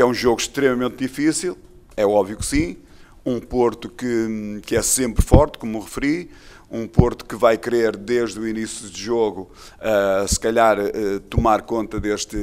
que é um jogo extremamente difícil, é óbvio que sim. Um Porto que, que é sempre forte, como referi, um Porto que vai querer, desde o início de jogo, uh, se calhar uh, tomar conta deste,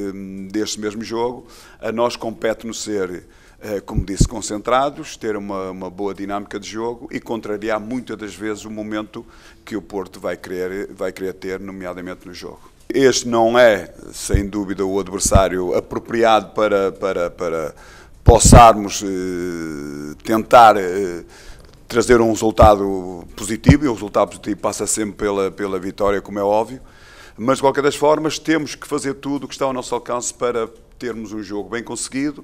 deste mesmo jogo. A nós compete-nos ser, uh, como disse, concentrados, ter uma, uma, boa dinâmica de jogo e contrariar muitas das vezes o momento que o Porto vai querer, vai querer ter, nomeadamente no jogo. Este não é, sem dúvida, o adversário apropriado para, para, para possarmos eh, tentar eh, trazer um resultado positivo, e o resultado positivo passa sempre pela, pela vitória, como é óbvio. Mas, de qualquer das formas, temos que fazer tudo o que está ao nosso alcance para termos um jogo bem conseguido,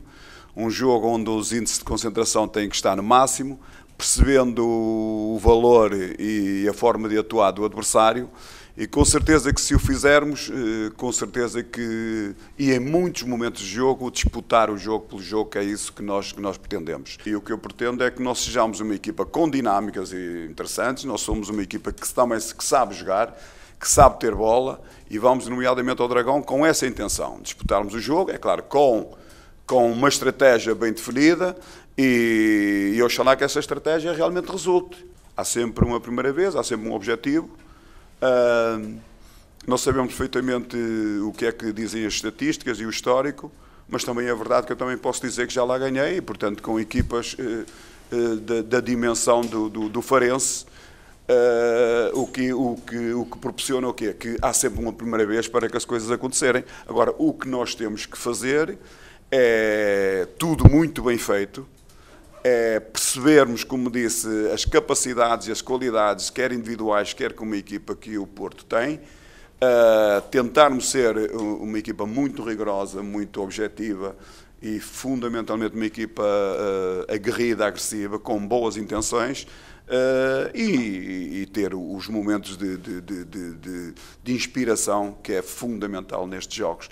um jogo onde os índices de concentração têm que estar no máximo, percebendo o valor e a forma de atuar do adversário e com certeza que se o fizermos, eh, com certeza que, e em muitos momentos de jogo, disputar o jogo pelo jogo, que é isso que nós, que nós pretendemos. E o que eu pretendo é que nós sejamos uma equipa com dinâmicas interessantes, nós somos uma equipa que também que sabe jogar, que sabe ter bola, e vamos, nomeadamente, ao Dragão com essa intenção, disputarmos o jogo, é claro, com, com uma estratégia bem definida, e, e oxalá que essa estratégia realmente resulte. Há sempre uma primeira vez, há sempre um objetivo, nós sabemos perfeitamente o que é que dizem as estatísticas e o histórico, mas também é verdade que eu também posso dizer que já lá ganhei, e, portanto, com equipas uh, da, da, dimensão do, do, do Farense, uh, o, que, o, que, o que proporciona o quê? Que há sempre uma primeira vez para que as coisas acontecerem. Agora, o que nós temos que fazer é tudo muito bem feito, é percebermos, como disse, as capacidades e as qualidades, quer individuais, quer como equipa que o Porto tem, uh, tentarmos ser uma equipa muito rigorosa, muito objetiva e fundamentalmente uma equipa uh, aguerrida, agressiva, com boas intenções. Uh, e, e, ter os momentos de de, de, de, de inspiração que é fundamental nestes jogos